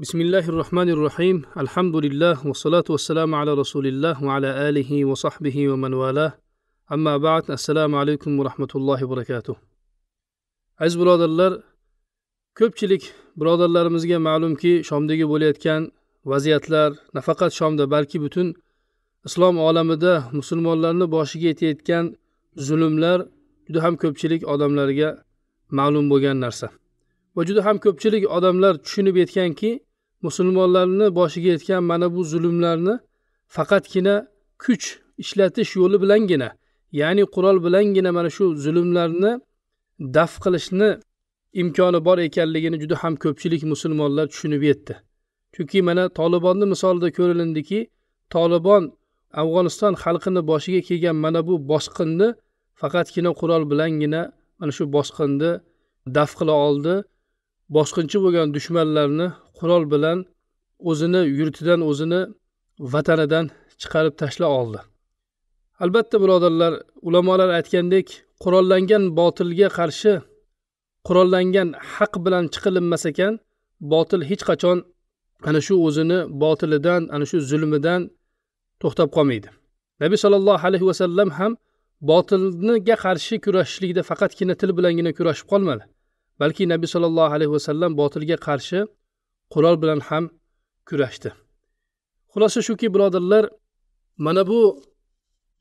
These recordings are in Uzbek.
bismillahi rohmanir rohim alhamdulillah vassalatu vassalamu ala rasulilloh va ala alihi va sahbihi va manvala amma ba'd assalomu alaykum va rahmatullohi va barakatuh aziz birodarlar ko'pchilik birodarlarimizga ma'lumki shomdagi bo'layotgan vaziyatlar nafaqat shomda balki butun islom olamida musulmonlarni boshiga yetayotgan zulmlar juda ham ko'pchilik odamlarga ma'lum bo'lgan narsa va juda ham ko'pchilik odamlar tushunib yetganki musulmonlarni boshiga yetgan mana bu zulmlarni faqatgina kuch ishlatish yo'li bilangina ya'ni qurol bilangina mana shu zulmlarni daf qilishni imkoni bor ekanligini juda ham ko'pchilik musulmonlar tushunib yetdi chunki mana tolibonni misolida ko'rilindiki tolibon afg'oniston xalqini boshiga kelgan mana bu bosqinni faqatgina qurol bilangina mana shu bosqinni daf qila oldi bosqinchi bo'lgan dushmanlarni qurol bilan o'zini yurtidan o'zini vatanidan chiqarib tashla oldi albatta birodarlar ulamolar aytgandek qurollangan botilga qarshi qurollangan haq bilan chiqilinmas ekan botil hech qachon ana shu o'zini botilidan ana shu zulmidan to'xtab qolmaydi nabiy sollallohu alayhi vasallam ham botilniga qarshi kurashishlikda faqatgina til bilangina kurashib qolmadi balki nabiy sollallohu alayhi vasallam botilga qarshi qurol bilan ham kurashdi xulosa shuki birodarlar mana bu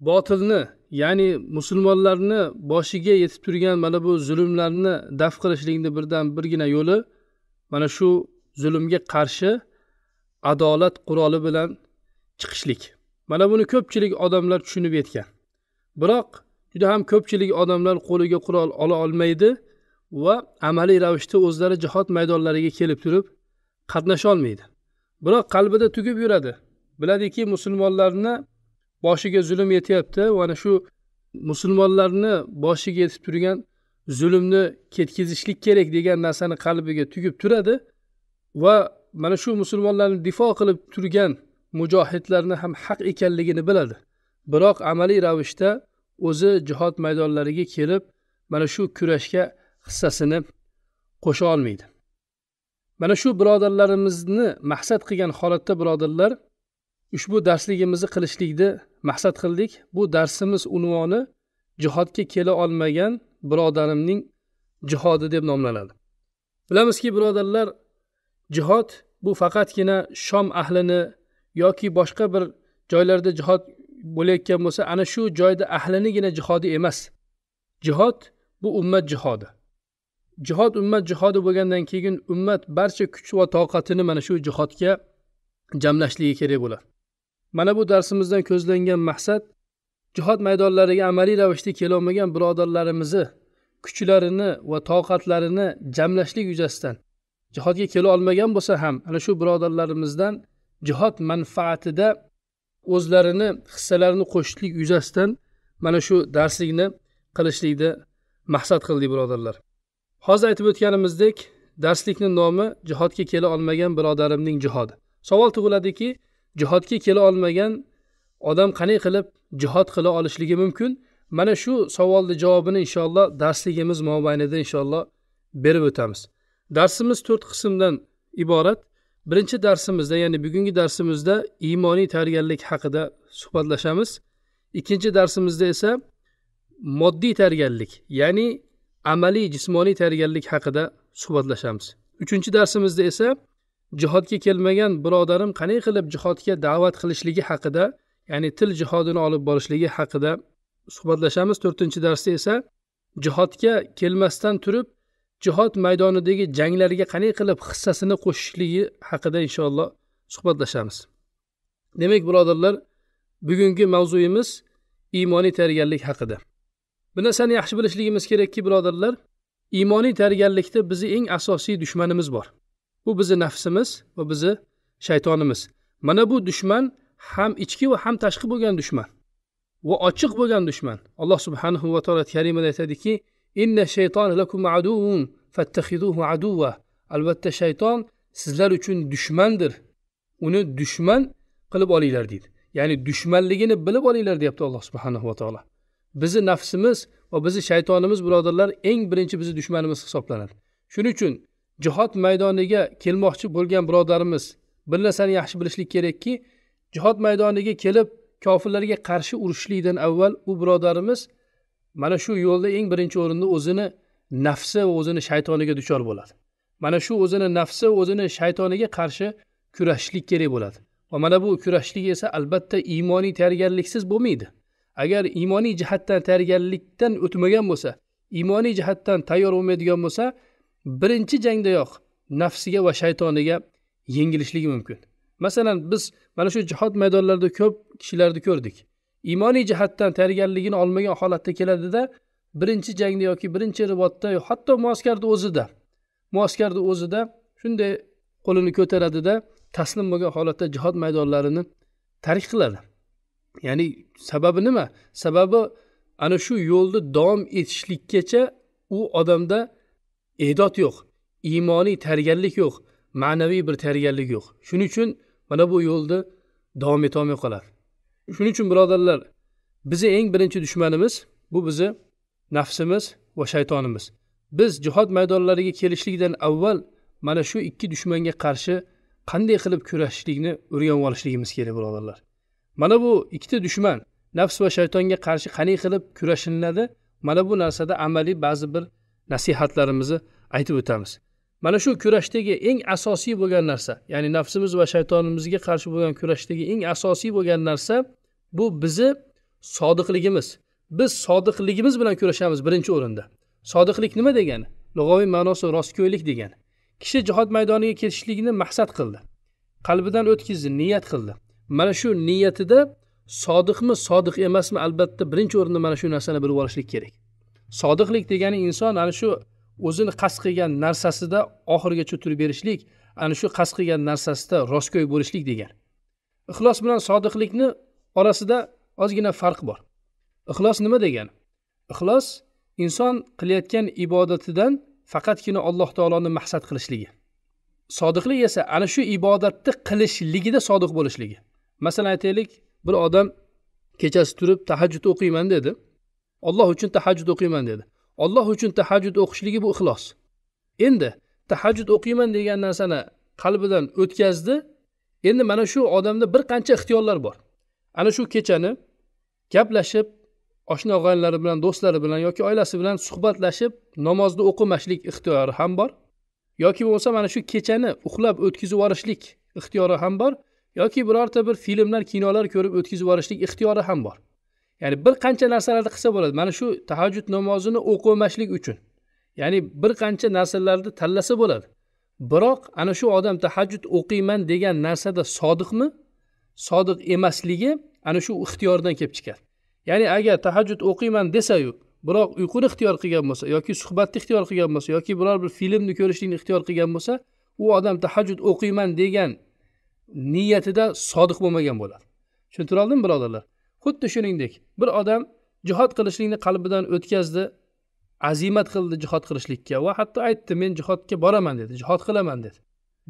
botilni ya'ni musulmonlarni boshiga yetib turgan mana bu zulmlarni daf qilishlikni birdan birgina yo'li mana shu zulmga qarshi adolat quroli bilan chiqishlik mana buni ko'pchilik odamlar tushunib yetgan biroq juda ham ko'pchilik odamlar qo'liga qurol ola olmaydi va amaliy ravishda o'zlari jihod maydonlariga kelib turib olmaydi biroq qalbida tugib yuradi biladiki musulmonlarni boshiga zulm yetyapti mana shu musulmonlarni boshiga yetib turgan zulmni ketkazishlik kerak degan narsani qalbiga tugib turadi va mana shu musulmonlarni difo qilib turgan mujohidlarni ham haq ekanligini biladi biroq amaliy ravishda o'zi jihod maydonlariga kelib mana shu kurashga hissasini qo'sha olmaydi mana shu birodarlarimizni maqsad qilgan holatda birodarlar ushbu darsligimizni qilishlikni maqsad qildik bu darsimiz unvoni jihodga kela olmagan birodarimning jihodi deb nomlanadi bilamizki birodarlar jihod bu faqatgina shom ahlini yoki boshqa bir joylarda jihod bo'layotgan bo'lsa ana shu joyda ahlinigina jihodi emas jihod bu ummat jihodi jihod ummat jihodi bo'lgandan keyin ummat barcha kuch va toqatini mana shu jihodga jamlashligi kerak bo'lar mana bu darsimizdan ko'zlangan maqsad jihod maydonlariga amaliy ravishda kelolmagan birodarlarimizni kuchlarini va toqatlarini jamlashlik yuzasidan jihodga kela olmagan bo'lsa ham ana shu birodarlarimizdan jihod manfaatida o'zlarini hissalarini qo'shishlik yuzasidan mana shu darslikni qilishlikni maqsad qildik birodarlar hozir aytib o'tganimizdek darslikni nomi jihodga kela olmagan birodarimning jihodi savol tug'iladiki jihodga kela olmagan odam qanday qilib jihod qila olishligi mumkin mana shu savolni javobini inshaalloh darsligimiz mobaynida inshaalloh berib o'tamiz darsimiz to'rt qismdan iborat birinchi darsimizda ya'ni bugungi darsimizda iymoniy tayyorgarlik haqida suhbatlashamiz ikkinchi darsimizda esa moddiy tayyorgarlik ya'ni amaliy jismoniy tayyorgarlik haqida suhbatlashamiz uchinchi darsimizda esa jihodga kelmagan birodarim qanday qilib jihodga da'vat qilishligi haqida ya'ni til jihodini olib borishligi haqida suhbatlashamiz to'rtinchi darsda esa jihodga kelmasdan turib jihod maydonidagi janglarga qanday qilib hissasini qo'shishligi haqida inshaalloh suhbatlashamiz demak birodarlar bugungi mavzuyimiz iymoniy tayyorgarlik haqida bu narsani yaxshi bilishligimiz kerakki birodarlar iymoniy tayyorgarlikda bizni eng asosiy dushmanimiz bor bu bizni nafsimiz va bizni shaytonimiz mana bu dushman ham ichki va ham tashqi bo'lgan dushman va ochiq bo'lgan dushman alloh subhanahu va taolo karimada aytadiki inna shayton lakum aduvun fattahiduhu aduva albatta shayton sizlar uchun dushmandir uni dushman qilib olinglar deydi ya'ni dushmanligini bilib olinglar deyapti alloh subhanahu va taolo bizni nafsimiz va bizni shaytonimiz birodarlar eng birinchi bizni dushmanimiz hisoblanadi shuning uchun jihod maydoniga kelmoqchi bo'lgan birodarimiz bir narsani yaxshi bilishlik kerakki jihod maydoniga kelib kofirlarga qarshi urushishlikdan avval u birodarimiz mana shu yo'lda eng birinchi o'rinda o'zini nafsi va o'zini shaytoniga duchor bo'ladi mana shu o'zini nafsi o'zini shaytoniga qarshi kurashishlik kerak bo'ladi va mana bu kurashishlik esa albatta iymoniy tayyorgarliksiz bo'lmaydi agar iymoniy jihatdan tayyorgarlikdan o'tmagan bo'lsa iymoniy jihatdan tayyor bo'lmaydigan bo'lsa birinchi jangdayoq nafsiga va shaytoniga yengilishligi mumkin masalan biz mana shu jihod maydonlarida ko'p kishilarni ko'rdik iymoniy jihatdan tayyorgarligini olmagan holatda keladida birinchi jangda yoki birinchi ribotda hatto muaskarni o'zida muaskarni o'zida shunday qo'lini ko'taradida taslim bo'lgan holatda jihod maydonlarini tark qiladi ya'ni sababi nima sababi ana shu yo'lni davom etishlikkacha u odamda e'dod yo'q iymoniy tayyorgarlik yo'q ma'naviy bir tayyorgarlik yo'q shuning uchun mana bu yo'lni davom etolmay qoladi shuning uchun birodarlar bizni eng birinchi dushmanimiz bu bizni nafsimiz va shaytonimiz biz jihod maydonlariga kelishlikdan avval mana shu ikki dushmanga qarshi qanday qilib kurashishlikni o'rganib olishligimiz kerak birodarlar mana bu ikkita dushman nafs va shaytonga qarshi qanday qilib kurashiladi mana bu narsada amaliy ba'zi bir nasihatlarimizni aytib o'tamiz mana shu kurashdagi eng asosiy bo'lgan narsa ya'ni nafsimiz va shaytonimizga qarshi bo'lgan kurashdagi eng asosiy bo'lgan narsa bu bizni sodiqligimiz biz sodiqligimiz bilan kurashamiz birinchi o'rinda sodiqlik nima degani lug'aviy ma'nosi rostgo'ylik degani kishi jihod maydoniga ketishlikni maqsad qildi qalbidan o'tkazdi niyat qildi mana shu niyatida sodiqmi sodiq emasmi albatta birinchi o'rinda mana shu narsani bilib olishlik kerak sodiqlik degani inson ana shu o'zini qasd qilgan narsasida oxirigacha turib berishlik ana shu qasd qilgan narsasida rostgo'y bo'lishlik degan ixlos bilan sodiqlikni orasida ozgina farq bor ixlos nima degani ixlos inson qilayotgan ibodatidan faqatgina alloh taoloni maqsad qilishligi sodiqlik esa ana shu ibodatni qilishligida sodiq bo'lishligi masalan aytaylik bir odam kechasi turib tahajjud o'qiyman dedi olloh uchun tahajjud o'qiyman dedi olloh uchun tahajjud o'qishligi bu ixlos endi tahajjud o'qiyman degan narsani qalbidan o'tkazdi endi mana shu odamda bir qancha ixtiyorlar bor ana shu kechani gaplashib oshna og'aynlari bilan do'stlari bilan yoki oilasi bilan suhbatlashib namozni o'qimashlik ixtiyori ham bor yoki bo'lmasa mana shu kechani uxlab o'tkazib yuborishlik ixtiyori ham bor yoki birorta bir filmlar kinolar ko'rib o'tkazib yuborishlik ixtiyori ham bor ya'ni bir qancha narsalarni qilsa bo'ladi mana shu tahajjud namozini o'qimaslik uchun ya'ni bir qancha narsalarni tanlasa bo'ladi biroq ana shu odam tahajjud o'qiyman degan narsada sodiqmi sodiq emasligi ana shu ixtiyordan kelib chiqadi ya'ni agar tahajjud o'qiyman desayu biroq uyquni ixtiyor qilgan bo'lsa yoki suhbatni ixtiyor qilgan bo'lsa yoki biror bir filmni ko'rishlikni ixtiyor qilgan bo'lsa u odam tahajjud o'qiyman degan niyatida sodiq bo'lmagan bo'ladi tushuntira oldimi birodarlar xuddi shuningdek bir odam jihod qilishlikni qalbidan o'tkazdi azimat qildi jihod qilishlikka va hatto aytdi men jihodga boraman dedi jihod qilaman dedi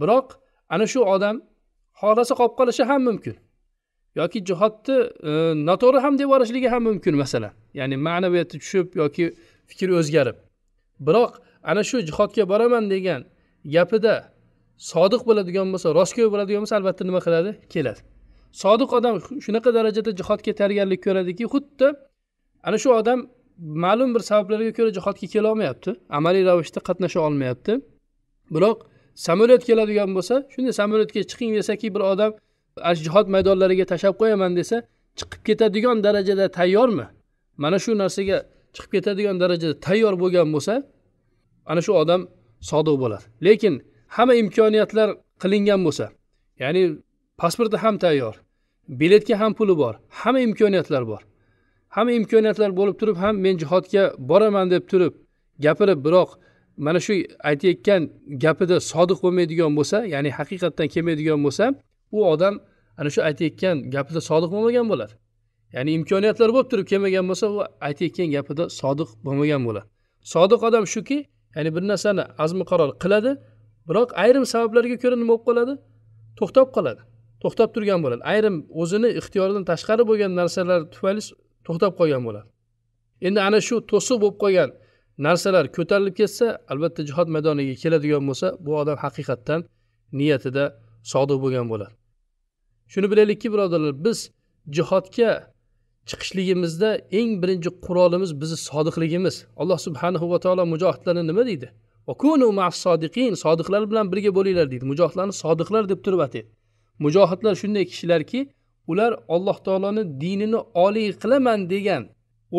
biroq ana shu odam xohlasa qolib qolishi ham mumkin yoki jihodni e, noto'g'ri ham deb yuborishligi ham mumkin masalan ya'ni ma'naviyati tushib yoki fikri o'zgarib biroq ana shu jihodga boraman degan gapida sodiq bo'ladigan bo'lsa rostgo'y bo'ladigan bo'lsa albatta nima qiladi keladi sodiq odam shunaqa darajada jihodga tayyorgarlik ko'radiki xuddi ana shu odam ma'lum bir sabablarga ko'ra jihodga kelolmayapti amaliy ravishda qatnasha olmayapti biroq samolyot keladigan bo'lsa shunday samolyotga chiqing desaki bir odam jihod maydonlariga tashlab qo'yaman desa chiqib ketadigan darajada tayyormi mana shu narsaga chiqib ketadigan darajada tayyor bo'lgan bo'lsa ana shu odam sodiq bo'ladi lekin hamma imkoniyatlar qilingan bo'lsa ya'ni pasporti ham tayyor biletga ham puli bor hamma imkoniyatlar bor hamma imkoniyatlar bo'lib turib ham men jihodga boraman deb turib gapirib biroq mana shu aytayotgan gapida sodiq bo'lmaydigan bo'lsa ya'ni haqiqatdan kelmaydigan bo'lsa u odam ana shu aytayotgan gapida sodiq bo'lmagan bo'ladi ya'ni imkoniyatlar bo'lib turib kelmagan bo'lsa u aytayotgan gapida sodiq bo'lmagan bo'ladi sodiq odam shuki ya'ni bir narsani azmi qaror qiladi biroq ayrim sabablarga ko'ra nima bo'lib qoladi to'xtab qoladi to'xtab turgan bo'ladi ayrim o'zini ixtiyoridan tashqari bo'lgan narsalar tufayli to'xtab qolgan bo'ladi endi ana shu to'siq bo'lib qolgan narsalar ko'tarilib ketsa albatta jihod maydoniga keladigan bo'lsa bu odam haqiqatdan niyatida sodiq bo'lgan bo'ladi shuni bilaylikki birodarlar biz jihodga chiqishligimizda eng birinchi qurolimiz bizni sodiqligimiz alloh subhanahu va taolo mujohidlarni nima deydi sodiqin sodiqlar bilan birga bo'linglar deydi mujohidlarni sodiqlar deb turib ataydi mujohidlar shunday kishilarki ular alloh taoloni dinini oliy qilaman degan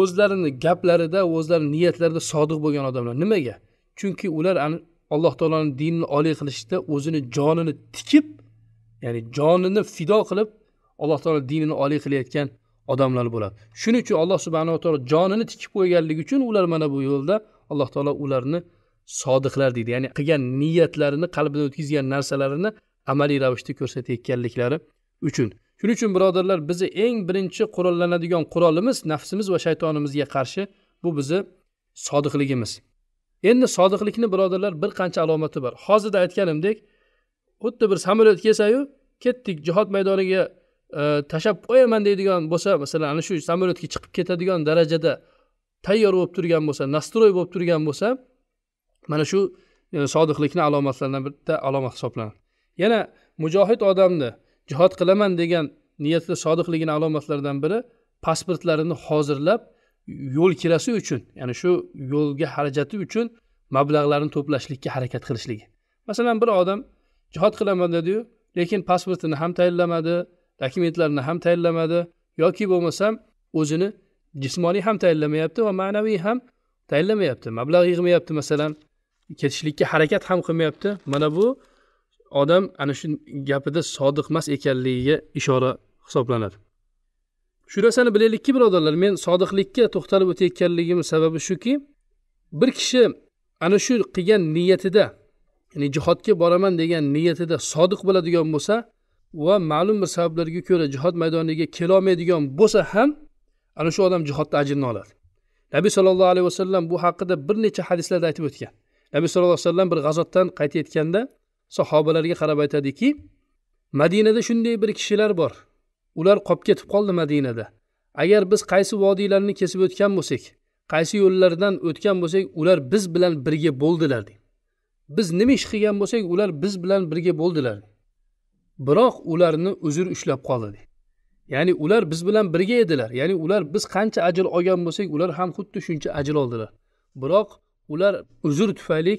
o'zlarini gaplarida o'zlarini niyatlarida sodiq bo'lgan odamlar nimaga chunki ular alloh taoloni dinini oliy qilishda o'zini jonini tikib ya'ni jonini fido qilib alloh taolo dinini oliy qilayotgan odamlar bo'ladi shuning uchun alloh subhanava taolo jonini tikib qo'yganligi uchun ular mana bu yo'lda alloh taolo ularni sodiqlar deydi ya'ni qilgan niyatlarini qalbidan o'tkazgan narsalarini amaliy ravishda ko'rsatayotganliklari uchun shuning uchun birodarlar bizni eng birinchi qurollanadigan qurolimiz nafsimiz va shaytonimizga qarshi bu bizni sodiqligimiz endi sodiqlikni birodarlar bir qancha alomati bor hozirda aytganimdek xuddi bir samolyot kelsayu ketdik jihod maydoniga e, tashlab qo'yaman deydigan bo'lsa masalan ana shu samolyotga chiqib ketadigan darajada tayyor bo'lib turgan bo'lsa nastroy bo'lib turgan bo'lsa mana shu e, sodiqlikni alomatlaridan bitta alomat hisoblanadi yana mujohid odamni jihod qilaman degan niyatda sodiqligini alomatlaridan biri pasportlarini hozirlab yo'l kirasi uchun ya'ni shu yo'lga xarajati uchun mablag'larni to'plashlikka harakat qilishligi masalan bir odam jihod qilaman dediyu lekin pasportini ham tayinlamadi dokumentlarini ham tayinlamadi yoki bo'lmasam o'zini jismoniy ham tayinlamayapti va ma'naviy ham tayinlamayapti mablag' yig'mayapti masalan ketishlikka harakat ham qilmayapti mana bu odam ana shu gapida sodiq emas ekanligiga ishora hisoblanadi shu narsani bilaylikki birodarlar men sodiqlikka to'xtalib o'tayotganligimni sababi shuki bir kishi ana shu qilgan niyatida ya'ni jihodga boraman degan niyatida sodiq bo'ladigan bo'lsa va ma'lum bir sabablarga ko'ra jihod maydoniga kelolmaydigan bo'lsa ham ana shu odam jihodda ajrni oladi nabiy sollallohu alayhi vasallam bu haqida bir necha hadislarda aytib o'tgan nabiy sallallohu alayhi vasallam bir g'azotdan qaytayotganda sahobalarga qarab aytadiki madinada shunday bir kishilar bor ular qolib ketib qoldi madinada agar biz qaysi vodiylarni kesib o'tgan bo'lsak qaysi yo'llardan o'tgan bo'lsak ular biz bilan birga bo'ldilar deydi biz nima ish qilgan bo'lsak ular biz bilan birga bo'ldilar biroq ularni uzr ushlab qoldi deydi ya'ni ular biz bilan birga edilar ya'ni ular biz qancha ajr olgan bo'lsak ular ham xuddi shuncha ajr oldilar biroq ular uzr tufayli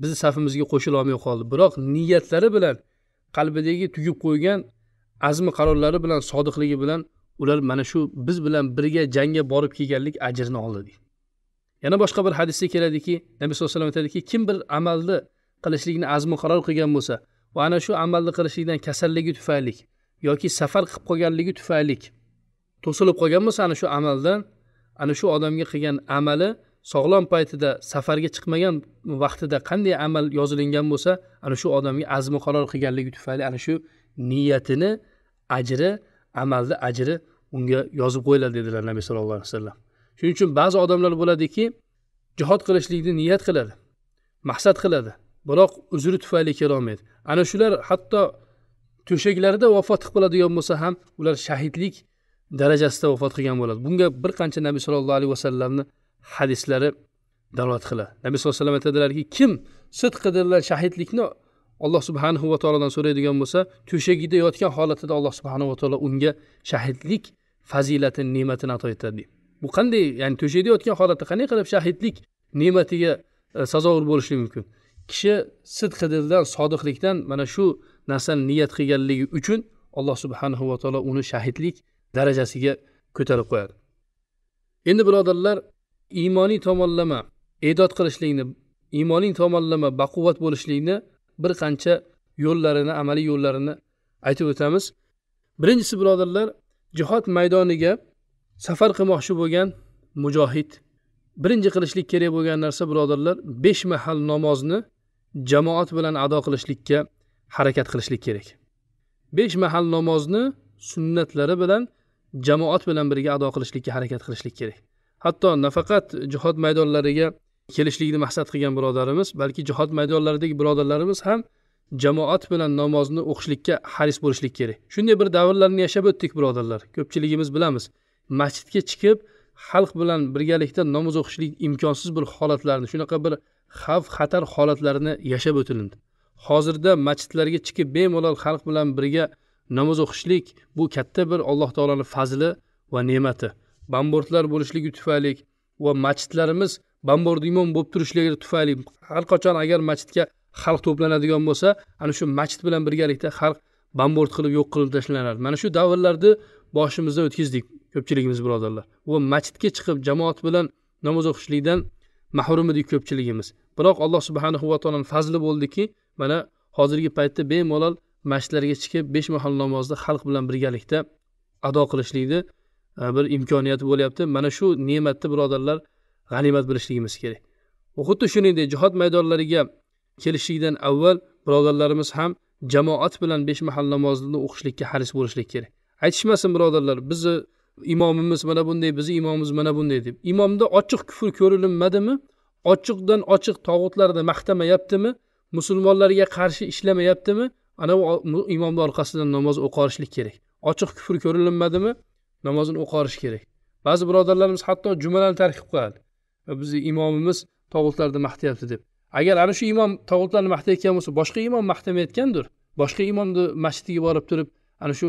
bizni safimizga qo'shilolmay qoldi biroq niyatlari bilan qalbidagi tugib qo'ygan azmi qarorlari bilan sodiqligi bilan ular mana shu biz bilan birga jangga borib kelganlik ajrini oldi deydi yana boshqa bir hadisda keladiki nabiy sallallohu alayhi vasallam aytadiki kim bir amalni qilishlikni azmi qaror qilgan bo'lsa va ana shu amalni qilishlikdan kasalligi tufayli yoki safar qilib qolganligi tufayli to'silib qolgan bo'lsa ana shu amaldan ana shu odamga qilgan amali sog'lom paytida safarga chiqmagan vaqtida qanday amal yozilingan bo'lsa ana shu odamga azmi qaror qilganligi tufayli ana shu niyatini ajri amalni ajri unga yozib qo'yiladi dedilar nabiy sallallohu alayhi vasallam shuning uchun ba'zi odamlar bo'ladiki jihod qilishlikni niyat qiladi maqsad qiladi biroq uzri tufayli kelolmaydi ana shular hatto to'shaklarida vafot qilib qoladigan bo'lsa ham ular shahidlik darajasida vafot qilgan bo'ladi bunga bir qancha nabiy sallallohu alayhi vasallamni hadislari dalolat qiladi nabiy sallallohu alayhi vasallam aytadilarki kim sidqi bilan shahidlikni alloh subhanahu va taolodan so'raydigan bo'lsa to'shagida yotgan holatida alloh subhanahu va taolo unga shahidlik fazilatini ne'matini ato etadi deydi bu qanday ya'ni to'shakda yotgan holatda qanday qilib shahidlik ne'matiga e, sazovor bo'lishligi mumkin kishi sidqi dildan sodiqlikdan mana shu narsani niyat qilganligi uchun alloh subhanahu va taolo uni shahidlik darajasiga ko'tarib qo'yadi endi birodarlar iymoniy tomonlama e'dod qilishlikni iymoniy tomonlama baquvvat bo'lishlikni bir qancha yo'llarini amaliy yo'llarini aytib o'tamiz birinchisi birodarlar jihod maydoniga safar qilmoqchi bo'lgan mujohid birinchi qilishlik kerak bo'lgan narsa birodarlar besh mahal namozni jamoat bilan ado qilishlikka harakat qilishlik kerak besh mahal namozni sunnatlari bilan jamoat bilan birga ado qilishlikka harakat qilishlik kerak hatto nafaqat jihod maydonlariga kelishlikni maqsad qilgan birodarimiz balki jihod maydonlaridagi birodarlarimiz ham jamoat bilan namozni o'qishlikka haris bo'lishlik kerak shunday bir davrlarni yashab o'tdik birodarlar ko'pchiligimiz bilamiz masjidga chiqib xalq bilan birgalikda namoz o'qishlik imkonsiz bir holatlarni shunaqa bir xavf xatar holatlarini yashab o'tilindi hozirda masjidlarga chiqib bemalol xalq bilan birga namoz o'qishlik bu katta bir alloh taoloni fazli va ne'mati bambortlar bo'lishligi tufayli va masjidlarimiz bombardimon bo'lib turishligi tufayli har qachon agar masjidga xalq to'planadigan bo'lsa ana shu masjid bilan birgalikda xalq bombard qilib yo'q qilib tashlanadi mana shu davrlarni boshimizdan o'tkazdik ko'pchiligimiz birodarlar va masjidga chiqib jamoat bilan namoz o'qishlikdan mahrum edik ko'pchiligimiz biroq alloh subhanahu va taoloni fazli bo'ldiki mana hozirgi paytda bemalol masjidlarga chiqib besh mahal namozni xalq bilan birgalikda ado qilishlikni E, bir imkoniyati bo'lyapti mana shu ne'matni birodarlar g'animat bilishligimiz kerak xuddi shuningdek jihod maydonlariga kelishlikdan avval birodarlarimiz ham jamoat bilan besh mahal namozini o'qishlikka haris bo'lishlik kerak aytishmasin birodarlar bizni imomimiz mana bunday bizni imomimiz mana bunday deb imomda ochiq kufr ko'rilinmadimi ochiqdan ochiq tog'utlarni maqtamayaptimi musulmonlarga qarshi ishlamayaptimi ana imomni orqasidan namoz o'qorishlik kerak ochiq kufr ko'rilinmadimi namozini o'qarish kerak ba'zi birodarlarimiz hatto jumalarni tark qilib qo'yadi bizni imomimiz tog'utlarni maqtayapti deb agar ana shu imom tog'utlarni maqtayotgan bo'lsa boshqa imom maqtamayotgandir boshqa imomni masjidiga borib turib ana shu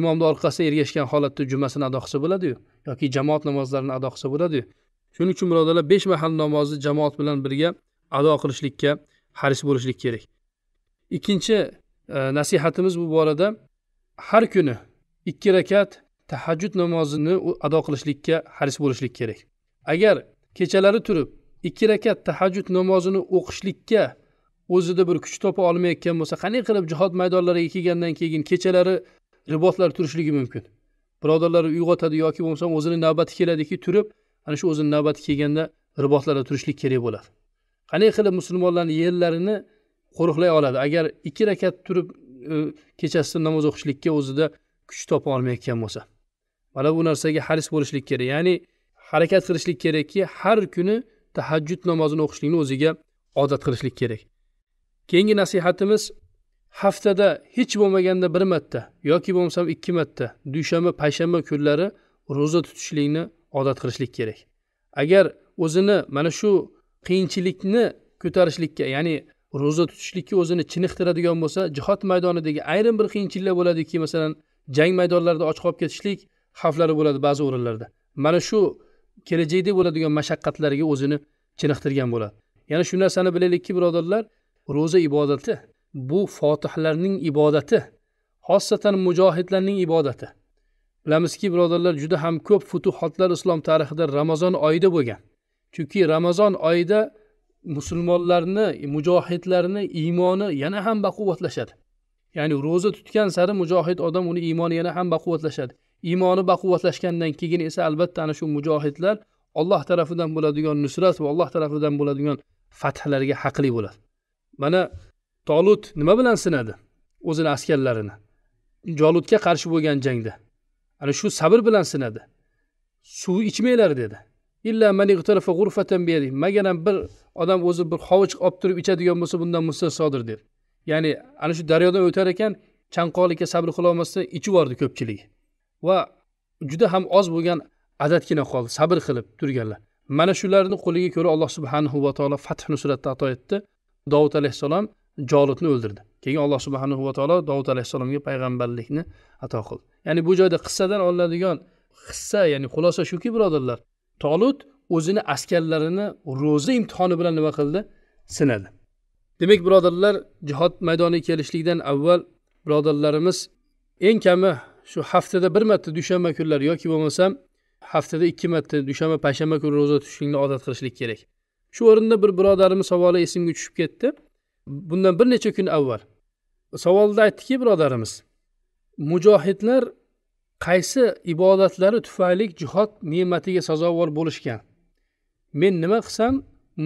imomni orqasida ergashgan holatda jumasini ado qilsa bo'ladiyu yoki jamoat namozlarini ado qilsa bo'ladiyu shuning uchun birodarlar besh mahal namozni jamoat bilan birga ado qilishlikka haris bo'lishlik kerak ikkinchi e, nasihatimiz bu borada har kuni ikki rakat tahajjud namozini ado qilishlikka haris bo'lishlik kerak agar kechalari turib ikki rakat tahajjud namozini o'qishlikka o'zida bir kuch topa olmayotgan bo'lsa qanday qilib jihod maydonlariga kelgandan keyin kechalari ribotlar turishligi mumkin birodarlari uyg'otadi yoki bo'lmasam o'zini navbati keladiki turib ana shu o'zini navbati kelganda ribotlarda turishlik kerak bo'ladi qanday qilib musulmonlarni yerlarini qo'riqlay oladi agar ikki rakat turib e, kechasi namoz o'qishlikka o'zida kuch topa olmayotgan bo'lsa mana bu narsaga haris bo'lishlik kerak ya'ni harakat qilishlik kerakki har kuni tahajjud namozini o'qishlikni o'ziga odat qilishlik kerak keyingi nasihatimiz haftada hech bo'lmaganda bir marta yoki bo'lmasam ikki marta dushanba payshanba kunlari ro'za tutishlikni odat qilishlik kerak agar o'zini mana shu qiyinchilikni ko'tarishlikka ya'ni ro'za tutishlikka o'zini chiniqtiradigan bo'lsa jihod maydonidagi ayrim bir qiyinchiliklar bo'ladiki masalan jang maydonlarida och qolib ketishlik xavflari bo'ladi ba'zi o'rinlarda mana shu kelajakda bo'ladigan mashaqqatlarga o'zini chiniqtirgan bo'ladi yana shu narsani bilaylikki birodarlar ro'za ibodati bu fotihlarning ibodati xosatan mujohidlarning ibodati bilamizki birodarlar juda ham ko'p futuhotlar islom tarixida ramazon oyida bo'lgan chunki ramazon oyida musulmonlarni mujohidlarni iymoni yana ham baquvvatlashadi ya'ni ro'za tutgan sari mujohid odam uni iymoni yana ham baquvvatlashadi iymoni baquvvatlashgandan keyin esa albatta ana shu mujohidlar olloh tarafidan bo'ladigan nusrat va alloh tarafidan bo'ladigan fathlarga haqli bo'ladi mana tolut nima bilan sinadi o'zini askarlarini jolutga qarshi bo'lgan jangda ana shu sabr bilan sinadi suv ichmanglar dedi illa bir odam o'zi bir hovuch olib turib ichadigan bo'lsa bundan mustasnodir dedi ya'ni ana shu daryodan o'tar ekan chanqoqlikka sabr qilolmasdan ichib yubordi ko'pchiligi va juda ham oz bo'lgan adadgina qoldi sabr qilib turganlar mana shularni qo'liga ko'ra alloh subhanahu va taolo fath nusratni ato etdi dovud alayhissalom jolidni o'ldirdi keyin alloh subhanahu va taolo dovud alayhissalomga payg'ambarlikni ato qildi ya'ni bu joyda qissadan olinadigan hissa ya'ni xulosa shuki birodarlar tolut o'zini askarlarini ro'za imtihoni bilan nima qildi sinadi demak birodarlar jihod maydoniga kelishlikdan avval birodarlarimiz eng kami shu haftada bir marta dushanba kunlari yoki bo'lmasam haftada ikki marta dushanba payshanba kuni ro'za tutishlikni odat qilishlik kerak shu o'rinda bir birodarimiz savoli esimga tushib ketdi bundan bir necha kun avval savolda aytdiki birodarimiz mujohidlar qaysi ibodatlari tufayli jihod ne'matiga sazovor bo'lishgan men nima qilsam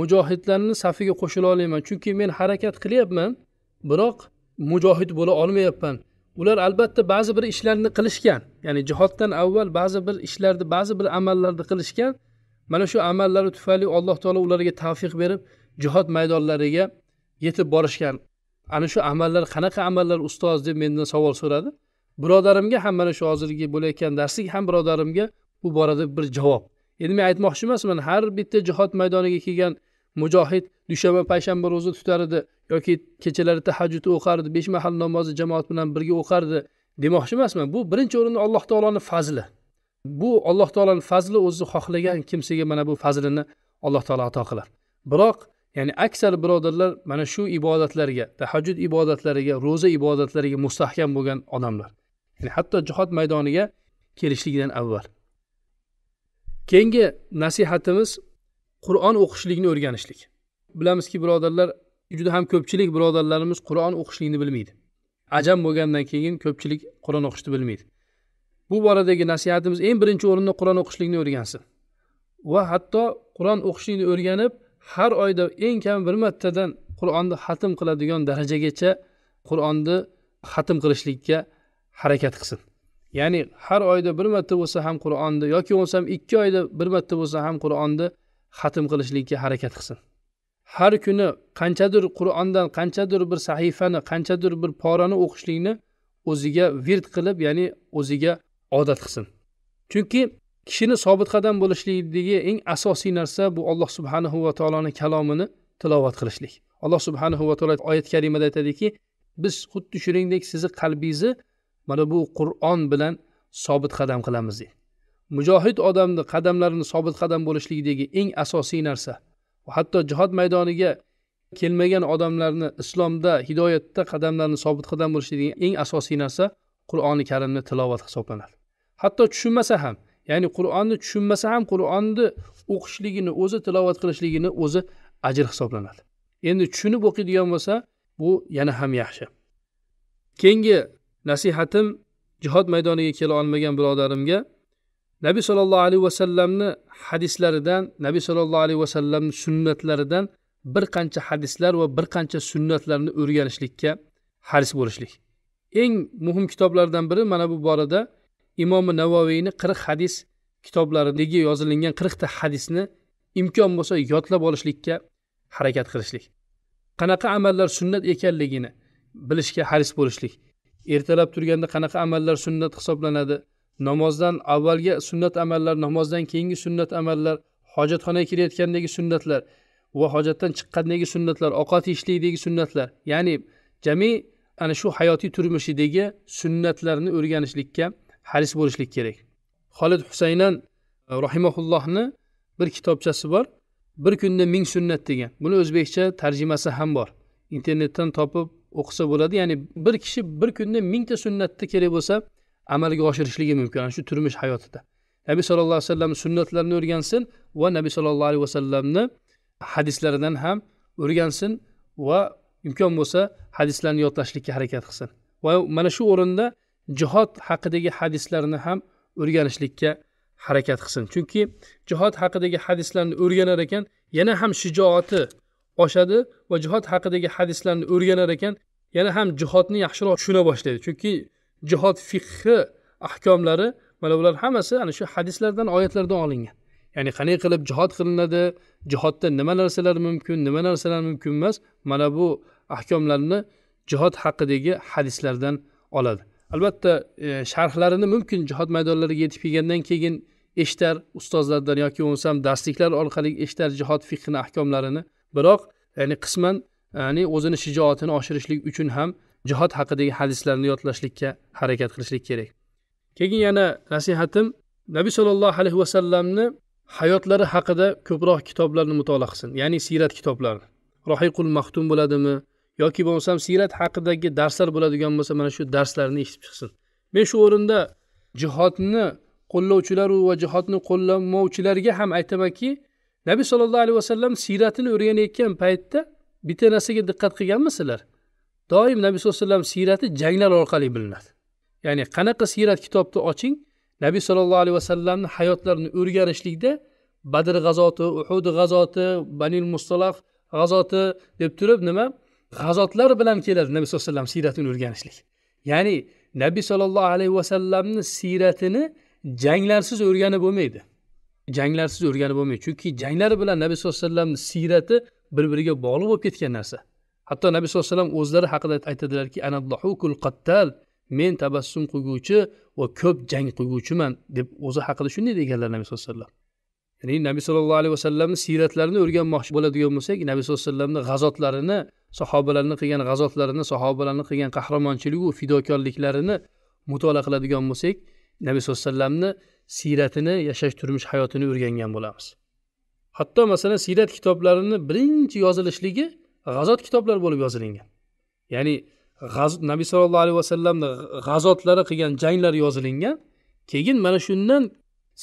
mujohidlarni safiga qo'shila olmayman chunki men harakat qilyapman biroq mujohid bo'la olmayapman ular albatta ba'zi bir ishlarni qilishgan ya'ni jihoddan avval ba'zi bir ishlarni ba'zi bir amallarni qilishgan mana shu amallari tufayli alloh taolo ularga tavfiq berib jihod maydonlariga yetib borishgan ana shu amallar qanaqa amallar ustoz deb mendan savol so'radi birodarimga ham mana shu hozirgi bo'layotgan darslik ham birodarimga bu borada bir javob endi men aytmoqchi emasman har bitta jihod maydoniga kelgan mujohid dushanba payshanba ro'za tutar edi yoki kechalari tahajjud o'qardi besh mahal namozi jamoat bilan birga o'qardi demoqchi emasman bu birinchi o'rinda alloh taoloni fazli bu alloh taoloni fazli o'zi xohlagan kimsaga mana bu fazlini alloh taolo ato qilar biroq ya'ni aksar birodarlar mana shu ibodatlarga tahajjud ibodatlariga ro'za ibodatlariga mustahkam bo'lgan odamlar ya'ni hatto jihod maydoniga kelishligidan avval keyingi nasihatimiz qur'on o'qishlikni o'rganishlik bilamizki birodarlar juda ham ko'pchilik birodarlarimiz qur'on o'qishlikni bilmaydi ajam bo'lgandan keyin ko'pchilik qur'on o'qishni bilmaydi bu boradagi nasihatimiz eng birinchi o'rinda qur'on o'qishlikni o'rgansin va hatto qur'on o'qishlikni o'rganib har oyda eng kam bir martadan qur'onni xatm qiladigan darajagacha qur'onni xatm qilishlikka harakat qilsin ya'ni har oyda bir marta bo'lsa ham qur'onni yoki bo'lmasam ikki oyda bir marta bo'lsa ham qur'onni xatm qilishlikka harakat qilsin har kuni qanchadir qur'ondan qanchadir bir sahifani qanchadir bir porani o'qishlikni o'ziga virt qilib ya'ni o'ziga odat qilsin chunki kishini sobit qadam bo'lishlikdagi eng asosiy narsa bu alloh subhanahu va taoloni kalomini tilovat qilishlik alloh subhanahu va taolo oyat karimada aytadiki biz xuddi shuningdek sizni qalbingizni mana bu qur'on bilan sobit qadam qilamiz deydi mujohid odamni qadamlarini sobit qadam bo'lishligidagi eng asosiy narsa va hatto jihod maydoniga kelmagan odamlarni islomda hidoyatda qadamlarini sobit qadam bo'lishligidagi eng asosiy narsa qur'oni karimni tilovat hisoblanadi hatto tushunmasa ham ya'ni qur'onni tushunmasa ham qur'onni o'qishligini o'zi tilovat qilishligini o'zi ajr hisoblanadi endi tushunib o'qiydigan bo'lsa bu yana ham yaxshi keyingi nasihatim jihod maydoniga kela olmagan birodarimga nabiy sollallohu alayhi vasallamni hadislaridan nabiy sollallohu alayhi vasallamni sunnatlaridan bir qancha hadislar va bir qancha sunnatlarni o'rganishlikka haris bo'lishlik eng muhim kitoblardan biri mana bu borada imomi navoiyni qirq hadis kitoblaridagi yozilingan qirqta hadisni imkon bo'lsa yodlab olishlikka harakat qilishlik qanaqa amallar sunnat ekanligini bilishga haris bo'lishlik ertalab turganda qanaqa amallar sunnat hisoblanadi namozdan avvalgi sunnat amallar namozdan keyingi sunnat amallar hojatxonaga kirayotgandagi sunnatlar va hojatdan chiqqandagi sunnatlar ovqat yeyishlikdagi sunnatlar ya'ni jami ana shu hayotiy turmushidagi sunnatlarni o'rganishlikka haris bo'lishlik kerak xolid husaynan e, rahimaullohni bir kitobchasi bor bir kunda ming sunnat degan buni o'zbekcha tarjimasi ham bor internetdan topib o'qisa bo'ladi ya'ni bir kishi bir kunda mingta sunnatni kerak bo'lsa amalga oshirishligi mumkin ana shu turmush hayotida nabiy sallallohu alayhi vasallamni sunnatlarini o'rgansin va nabiy sallallohu alayhi vasallamni hadislaridan ham o'rgansin va imkon bo'lsa hadislarni yodlashlikka harakat qilsin va mana shu o'rinda jihod haqidagi hadislarni ham o'rganishlikka harakat qilsin chunki jihod haqidagi hadislarni o'rganar ekan yana ham shijoati oshadi va jihod haqidagi hadislarni o'rganar ekan yana ham jihodni yaxshiroq tushuna boshlaydi chunki jihod fiqhi ahkomlari mana bular hammasi ana shu hadislardan oyatlardan olingan ya'ni qanday qilib jihod qilinadi jihodda nima narsalar mumkin nima narsalar mumkin emas mana bu ahkomlarni jihod haqidagi hadislardan oladi albatta e, sharhlarini mumkin jihod maydonlariga yetib kelgandan keyin eshitar ustozlardan yoki bo'lmasam darsliklar orqali eshitar jihod fiqhini ahkomlarini biroq ya'ni qisman ya'ni o'zini shijoatini oshirishlik uchun ham jihod haqidagi hadislarni yodlashlikka harakat qilishlik kerak keyin yana nasihatim nabiy sollallohu alayhi vasallamni hayotlari haqida ko'proq kitoblarni mutolaa qilsin ya'ni siyrat kitoblarini rohiqul maxtum bo'ladimi yoki bo'lmasam siyrat haqidagi darslar bo'ladigan bo'lsa mana shu darslarni eshitib chiqsin men shu o'rinda jihodni qo'llovchilaru va jihodni qo'llamovchilarga ham aytamanki nabiy sollallohu alayhi vasallam siyratini o'rganayotgan paytda bitta narsaga diqqat qilganmisizlar doim nabiy sallallohu alayhi vasallam siyrati janglar orqali bilinadi ya'ni qanaqa siyrat kitobni oching nabiy sollallohu alayhi vasallamni hayotlarini o'rganishlikda badr g'azoti uhud g'azoti banil mustaloh g'azoti deb turib nima g'azotlar bilan keladi nabiy sallallohu alayhi vasallam siyratini o'rganishlik ya'ni nabiy sollallohu alayhi vasallamni siyratini janglarsiz o'rganib bo'lmaydi janglarsiz o'rganib bo'lmaydi chunki janglar bilan nabiy sallallohu alayhi vasallamni siyrati bir biriga bog'liq bo'lib ketgan narsa hatto nabiy sallallohu alayhi vasallam o'zlari haqida aytadilarki anallohukul qattal men tabassum qilguvchi va ko'p jang qilguvchiman deb o'zi haqida shunday deganlar nabiy sallallohu alayhi vasallam ya'ni nabiy sallallohu alayhi vasallamni siyratlarini o'rganmoqchi bo'ladigan bo'lsak nabiy sallallohu alayhi vasallamni g'azotlarini sahobalarni qilgan g'azotlarini sahobalarni qilgan qahramonchiligu fidokorliklarini mutolaa qiladigan bo'lsak nabiy sallallohu alayhi vasallamni siyratini yashash turmush hayotini o'rgangan bo'lamiz hatto masalan siyrat kitoblarini birinchi yozilishligi g'azot kitoblar bo'lib yozilingan ya'ni nabiy sallallohu alayhi vasallamni g'azotlari qilgan janglari yozilingan keyin mana shundan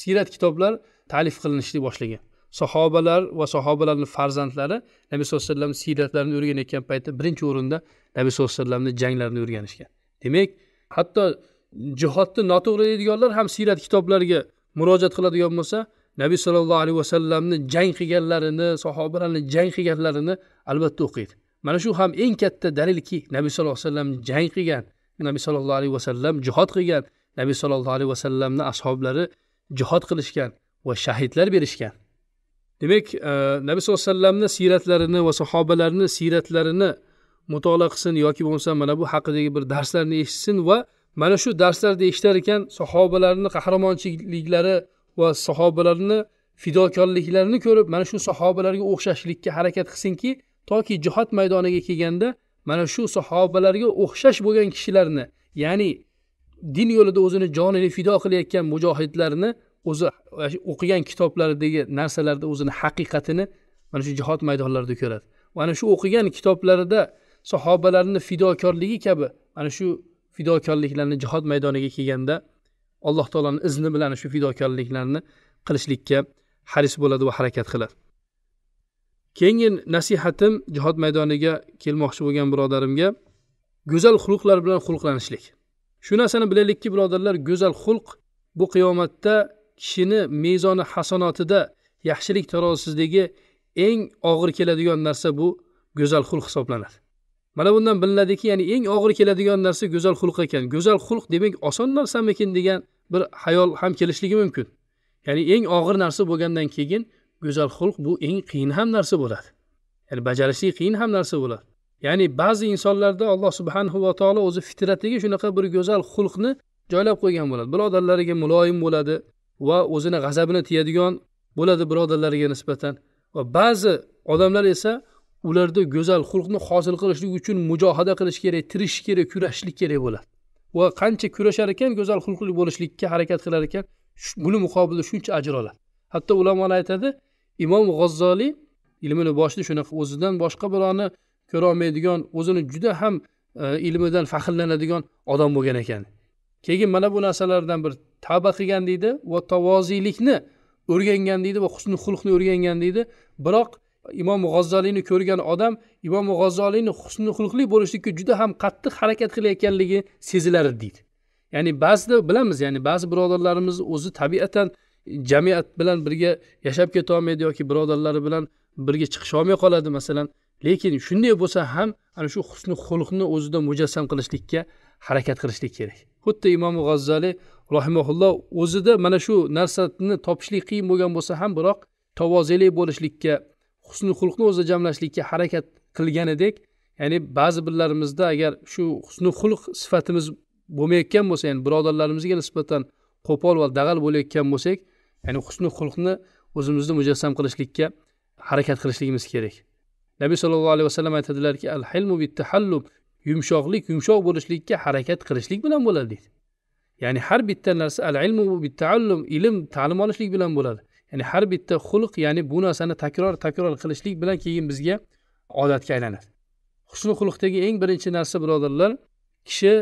siyrat kitoblar ta'lif qilinishni boshlagan sahobalar va sahobalarni farzandlari nabiy sallallohu alayhi vasallam siyratlarini o'rganayotgan paytda birinchi o'rinda nabiy sallallohu alayhi vasallamni janglarini o'rganishgan demak hatto jihodni noto'g'ri deydiganlar ham siyrat kitoblariga murojaat qiladigan bo'lsa nabiy sollallohu alayhi vasallamni jang qilganlarini sahobalarni jang qilganlarini albatta o'qiydi mana shu ham eng katta dalilki nabiy sallallohu alayhi vasallam jang qilgan nabiy sallallohu alayhi vasallam jihod qilgan nabiy sallallohu alayhi vasallamni ashoblari jihod qilishgan va shahidlar berishgan demak e, nabiy sallallohu alayhi vasallamni siyratlarini va sahobalarni siyratlarini mutolaa qilsin yoki bo'lmasa mana bu haqidagi bir darslarni eshitsin va mana shu darslarda eshitar ekan sahobalarni qahramonchiliklari va sahobalarni fidokorliklarini ko'rib mana shu sahobalarga o'xshashlikka harakat qilsinki toki jihod maydoniga kelganda mana shu sahobalarga o'xshash bo'lgan kishilarni ya'ni din yo'lida o'zini jonini fido qilayotgan mujohidlarni o'zi o'qigan kitoblaridagi narsalarda o'zini haqiqatini mana shu jihod maydonlarida ko'radi mana shu o'qigan kitoblarida sahobalarni fidokorligi kabi mana shu fidokorliklarni jihod maydoniga kelganda alloh taoloni izni bilan shu fidokorliklarni qilishlikka haris bo'ladi va harakat qiladi keyingi nasihatim jihod maydoniga kelmoqchi bo'lgan birodarimga go'zal xulqlar bilan xulqlanishlik shu narsani bilaylikki birodarlar go'zal xulq bu qiyomatda kishini mezoni hasanotida yaxshilik tarozisidagi eng og'ir keladigan narsa bu go'zal xulq hisoblanadi mana bundan bilinadiki ya'ni eng og'ir keladigan narsa go'zal xulq ekan go'zal xulq demak oson narsamikin degan bir hayol ham kelishligi mumkin ya'ni eng og'ir narsa bo'lgandan keyin go'zal xulq bu eng qiyin ham narsa bo'ladi ya'ni bajarishlik qiyin ham narsa bo'ladi ya'ni ba'zi insonlarda alloh subhanahu va taolo o'zi fitratiga shunaqa bir go'zal xulqni joylab qo'ygan bo'ladi birodarlariga muloyim bo'ladi va o'zini g'azabini tiyadigan bo'ladi birodarlariga nisbatan va ba'zi odamlar esa ularda go'zal xulqni hosil qilishlik uchun mujohada qilish kerak tirishish kerak kurashishlik kerak bo'ladi va qancha kurashar ekan go'zal xulqli bo'lishlikka harakat qilar ekan buni muqobilida shuncha ajr oladi hatto ulamolar aytadi imom g'azzoliy ilmini boshida shunaqa o'zidan boshqa birovni ko'rolmaydigan o'zini juda ham e, ilmidan faxrlanadigan odam bo'lgan ekan keyin mana bu narsalardan bir tavba qilgan deydi va tavozilikni o'rgangan deydi va husni xulqni o'rgangan deydi biroq imom g'azzoliyni ko'rgan odam imom g'azzoliyni husni xulqli bo'lishlikka juda ham qattiq harakat qilayotganligi sezilardi deydi ya'ni ba'zida bilamiz ya'ni ba'zi birodarlarimiz o'zi tabiatan jamiyat bilan birga yashab ketolmaydi yoki birodarlari bilan birga chiqisholmay qoladi masalan lekin shunday bo'lsa ham ana shu husni xulqni o'zida mujassam qilishlikka harakat qilishlik kerak xuddi imom g'azzaliy rahimaulloh o'zida mana shu narsani topishlik qiyin bo'lgan bo'lsa ham biroq tovozili bo'lishlikka husni xulqni o'zida jamlashlikka harakat qilgan edik ya'ni ba'zi birlarimizda agar shu husni xulq sifatimiz bo'lmayotgan bo'lsa ya'ni birodarlarimizga nisbatan qo'pol va dag'al bo'layotgan bo'lsak ya'ni husni xulqni o'zimizni mujassam qilishlikka harakat qilishligimiz kerak nabiy sollallohu alayhi vasallam aytadilarki al hilmu bittahallub yumshoqlik yumshoq bo'lishlikka harakat qilishlik bilan bo'ladi deydi ya'ni har bitta narsa al ilmu bittaalum ilm ta'lim olishlik bilan bo'ladi ya'ni har bitta xulq ya'ni bu narsani takror takror qilishlik bilan keyin bizga odatga aylanadi husni xulqdagi eng birinchi narsa birodarlar kishi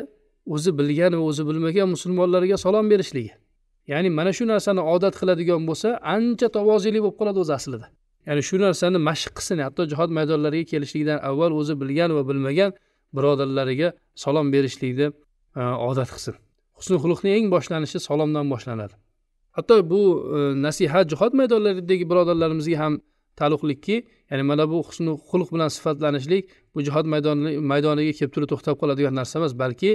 o'zi bilgan va o'zi bilmagan musulmonlarga salom berishligi ya'ni mana shu narsani odat qiladigan bo'lsa ancha tovozili bo'lib qoladi o'zi aslida ya'ni shu narsani mashq qilsin hatto jihod maydonlariga kelishligidan avval o'zi bilgan va bilmagan birodarlariga salom berishlikni e, odat qilsin husni xulqni eng boshlanishi salomdan boshlanadi hatto bu e, nasihat jihod maydonlaridagi birodarlarimizga ham taalluqliki ya'ni mana bu husni xulq bilan sifatlanishlik bu jihod maydoniga kelib turib to'xtab qoladigan narsa emas balki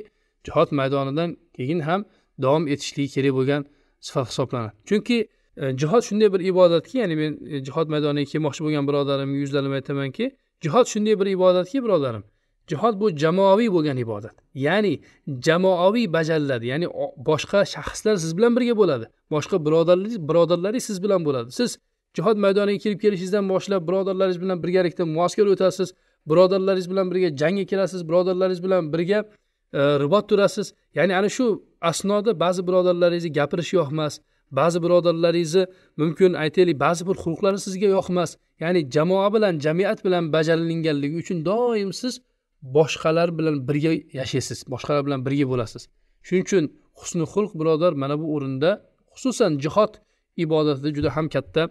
jihod maydonidan keyin ham davom etishligi kerak bo'lgan sifat hisoblanadi chunki e, jihod shunday bir ibodatki ya'ni men e, jihod maydoniga kelmoqchi bo'lgan birodarimga yuzlanib aytamanki jihod shunday bir ibodatki birodarim jihod bu jamoaviy bo'lgan ibodat ya'ni jamoaviy bajariladi ya'ni boshqa shaxslar siz bilan birga bo'ladi boshqa birodarlaringiz birodarlaringiz siz bilan bo'ladi siz jihod maydoniga kirib kelishingizdan boshlab birodarlaringiz bilan birgalikda muaskar o'tasiz birodarlaringiz bilan birga jangga kirasiz birodarlaringiz bilan birga e, ribot turasiz ya'ni ana shu asnoda ba'zi birodarlaringizni gapirishi yoqmas ba'zi birodarlaringizni mumkin aytaylik ba'zi bir xulqlari sizga yoqmas ya'ni jamoa bilan jamiyat bilan bajarilganligi uchun doim siz boshqalar bilan birga yashaysiz boshqalar bilan birga bo'lasiz shuning uchun husni xulq birodar mana bu o'rinda xususan jihod ibodatida juda ham katta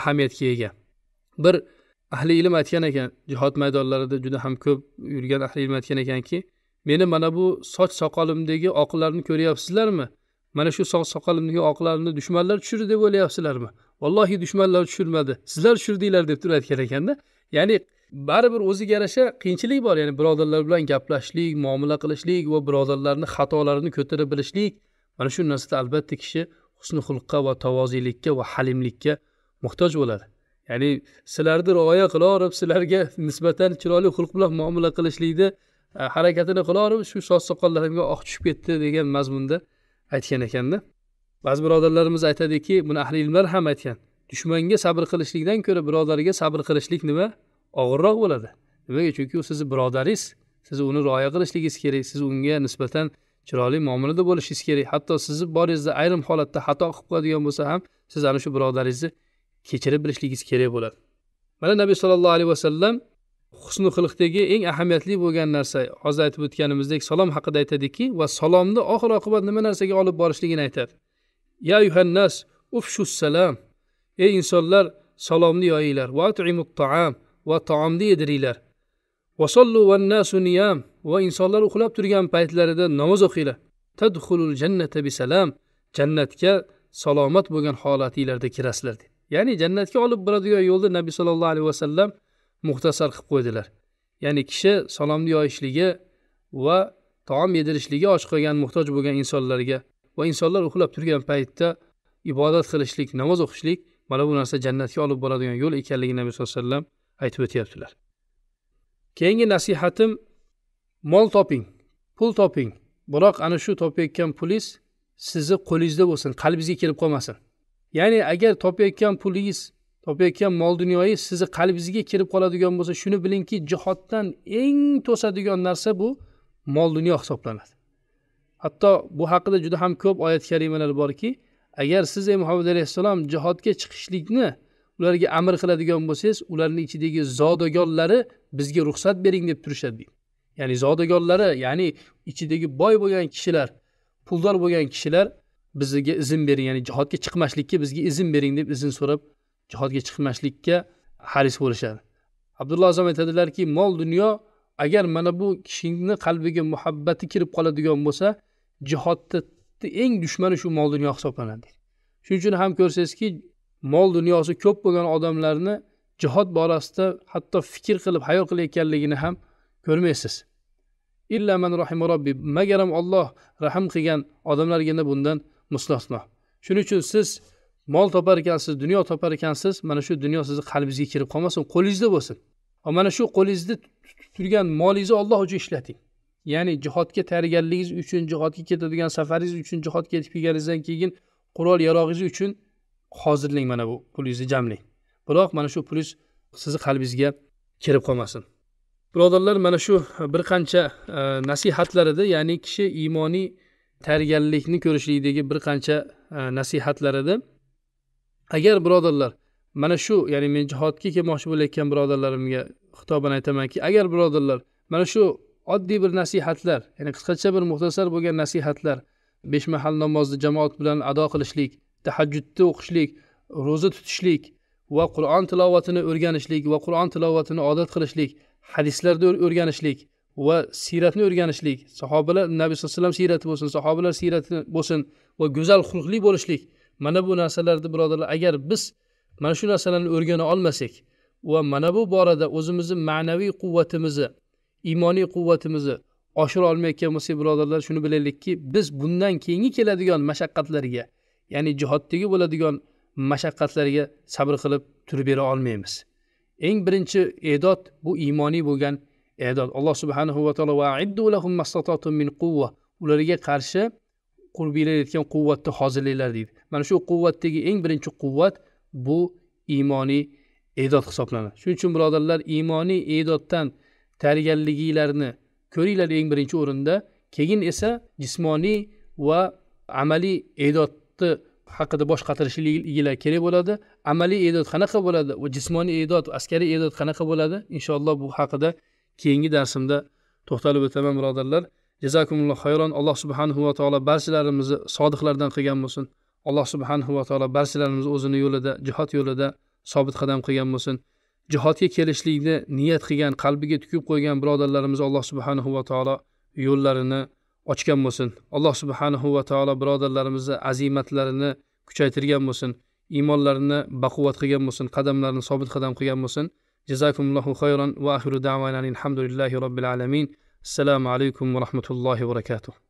ahamiyatga ega bir ahli ilm aytgan ekan jihod maydonlarida juda ham ko'p yurgan ahli ilm aytgan ekanki meni mana bu soch soqolimdagi oqlarni ko'ryapsizlarmi mana shu soch soqolimdagi oqlarni dushmanlar tushirdi deb o'ylayapsizlarmi vallohi dushmanlar tushirmadi sizlar tushirdinglar deb turib aytgan ekanda ya'ni baribir o'ziga yarasha qiyinchilik bor ya'ni birodarlar bilan gaplashishlik muomala qilishlik va birodarlarni xatolarini ko'tara bilishlik mana shu narsada albatta kishi husni xulqqa va tavoziylikka va halimlikka muhtoj bo'ladi ya'ni sizlarni rioya qilaverib sizlarga nisbatan chiroyli xulq bilan muomala qilishlikni e, harakatini qilaverib shu soch soqollarimga oq tushib ketdi degan mazmunda aytgan ekanda ba'zi birodarlarimiz aytadiki buni ahli ilmlar ham aytgan dushmanga sabr qilishlikdan ko'ra birodarga sabr qilishlik nima og'irroq bo'ladi nimaga chunki u sizni birodaringiz siz uni rioya qilishligingiz kerak siz unga nisbatan chiroyli muomalada bo'lishingiz kerak hatto sizni boringizda ayrim holatda xato qilib qo'yadigan bo'lsa ham siz ana shu birodaringizni kechirib bilishligingiz kerak bo'ladi mana nabiy sollallohu alayhi vasallam husni xulqdagi eng ahamiyatli bo'lgan narsa hozir aytib o'tganimizdek salom haqida aytadiki va salomni oxir oqibat nima narsaga olib borishligini aytadi ya yuhannas ufshu salam ey insonlar salomni yoyinglar va taam va taomni yediringlar vasollu vannasu niyam va insonlar uxlab turgan paytlarida namoz o'qinglar tadxulul jannata bisalam jannatga salomat bo'lgan holatinglarda kirasizlar dedi ya'ni jannatga olib boradigan yo'lni nabiy sollallohu alayhi vasallam muxtasar qilib qo'ydilar ya'ni kishi salomni yoyishligi va taom yedirishligi och qolgan muhtoj bo'lgan insonlarga va insonlar uxlab turgan paytda ibodat qilishlik namoz o'qishlik mana bu narsa jannatga olib boradigan yo'l ekanligini nabiy sallallohu alayhi vasallam aytib o'tyaptilar keyingi nasihatim mol toping pul toping biroq ana shu topayotgan pulingiz sizni qo'lingizda bo'lsin qalbingizga kelib qolmasin ya'ni agar topayotgan pulingiz topayotgan mol dunyoyingiz sizni qalbingizga kirib qoladigan bo'lsa shuni bilingki jihoddan eng to'sadigan narsa bu mol dunyo hisoblanadi hatto bu haqida juda ham ko'p oyat karimalar borki agar siz ey muhammad alayhissalom jihodga chiqishlikni ularga amr qiladigan bo'lsangiz ularning ichidagi zodagonlari bizga ruxsat bering deb turishadi deydi ya'ni zodagonlari ya'ni ichidagi boy bo'lgan kishilar puldor bo'lgan kishilar bizga izn bering ya'ni jihodga chiqmaslikka bizga izn bering deb izn so'rab jihodga chiqmaslikka haris bo'lishadi abdulloh azam aytadilarki mol dunyo agar mana bu kishini qalbiga muhabbati kirib qoladigan bo'lsa jihodni eng dushmani shu mol dunyo hisoblanadi shuning uchun ham ko'rsangizki mol dunyosi ko'p bo'lgan odamlarni jihod borasida hatto fikr qilib hayol qilayotganligini ham ko'rmaysiz illa man robbi magaram olloh rahm qilgan odamlargina bundan mustasno shuning uchun siz mol topar ekansiz dunyo topar ekansiz mana shu dunyo sizni qalbingizga kirib qolmasin qo'lingizda bo'lsin va mana shu qo'lingizda turgan molingizni olloh uchun ishlating ya'ni jihodga tayyorgarligingiz uchun jihodga ketadigan safaringiz uchun jihodga yetib kelganingizdan keyin qurol yarog'ingiz uchun hozirlang mana bu pulingizni jamlang biroq mana shu pulingiz sizni qalbingizga kirib qolmasin birodarlar mana shu bir qancha e, nasihatlarida ya'ni kishi iymoniy tayyorgarlikni ko'rishlikdagi bir qancha e, nasihatlarida agar birodarlar mana shu ya'ni men jihodga kelmoqchi bo'layotgan birodarlarimga xitoban aytamanki agar birodarlar mana shu oddiy bir nasihatlar ya'ni qisqacha bir muxtasar bo'lgan nasihatlar besh mahal namozni jamoat bilan ado qilishlik tahajjudni o'qishlik ro'za tutishlik va qur'on tilovatini o'rganishlik va qur'on tilovatini odat qilishlik hadislarni o'rganishlik va siyratni o'rganishlik sahobalar nabiy sallallohu alayhi vasallam siyrati bo'lsin sahobalar siyrati bo'lsin va go'zal xulqli bo'lishlik mana bu narsalarni birodarlar agar biz mana shu narsalarni o'rgana olmasak va mana bu borada o'zimizni ma'naviy quvvatimizni iymoniy quvvatimizni oshira olmayotgan bo'lsak birodarlar shuni bilaylikki biz bundan keyingi keladigan mashaqqatlarga ya'ni jihoddagi bo'ladigan mashaqqatlarga sabr qilib turib bera olmaymiz eng birinchi e'dod bu iymoniy bo'lgan e'dod alloh subhanahu va taolo va min quvva ularga qarshi qurbiylar quvvatni hozirlanglar deydi mana shu quvvatdagi eng birinchi quvvat bu iymoniy e'dod hisoblanadi shuning uchun birodarlar iymoniy e'doddan tayyorgarligingizni ko'ringlar eng birinchi o'rinda keyin esa jismoniy va amaliy e'dod vaqti haqida bosh qatirishliginglar kerak bo'ladi amaliy e'dod qanaqa bo'ladi va jismoniy e'dod askariy e'dod qanaqa bo'ladi inshaalloh bu haqida keyingi darsimda to'xtalib o'taman birodarlar jazakumulloh xayron alloh subhanahu va taolo barchalarimizni sodiqlardan qilgan bo'lsin alloh subhanahu va taolo barchalarimizni o'zini yo'lida jihod yo'lida sobit qadam qilgan bo'lsin jihodga kelishlikni niyat qilgan qalbiga tukib qo'ygan birodarlarimiz alloh subhanahu va taolo yo'llarini ochgan bo'lsin alloh subhanahu va taolo birodarlarimizni azimatlarini kuchaytirgan bo'lsin iymonlarini baquvvat qilgan bo'lsin qadamlarini sobit qadam qilgan bo'lsin jazakumullohu xayron va axiru davana alhamdulillahi robbil alamin assalomu alaykum va rahmatullohi va barakatuh